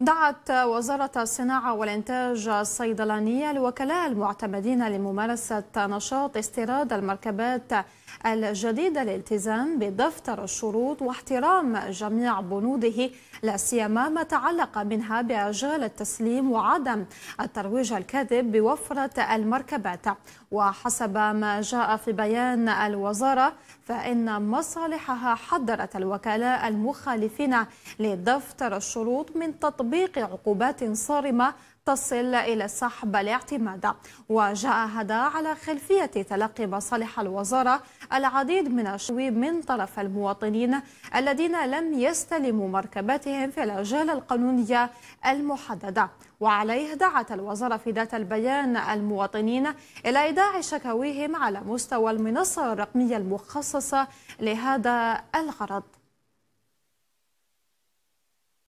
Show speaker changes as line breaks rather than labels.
دعت وزارة الصناعة والإنتاج الصيدلانية الوكلاء المعتمدين لممارسة نشاط استيراد المركبات الجديدة للالتزام بدفتر الشروط واحترام جميع بنوده لا سيما ما تعلق منها بأجال التسليم وعدم الترويج الكاذب بوفرة المركبات وحسب ما جاء في بيان الوزارة فإن مصالحها حذرت الوكلاء المخالفين لدفتر الشروط من تطبيق تطبيق عقوبات صارمة تصل إلى سحب الاعتماد وجاء هذا على خلفية تلقي مصالح الوزارة العديد من الشويب من طرف المواطنين الذين لم يستلموا مركباتهم في الأجال القانونية المحددة وعليه دعت الوزارة في ذات البيان المواطنين إلى إيداع شكاويهم على مستوى المنصة الرقمية المخصصة لهذا الغرض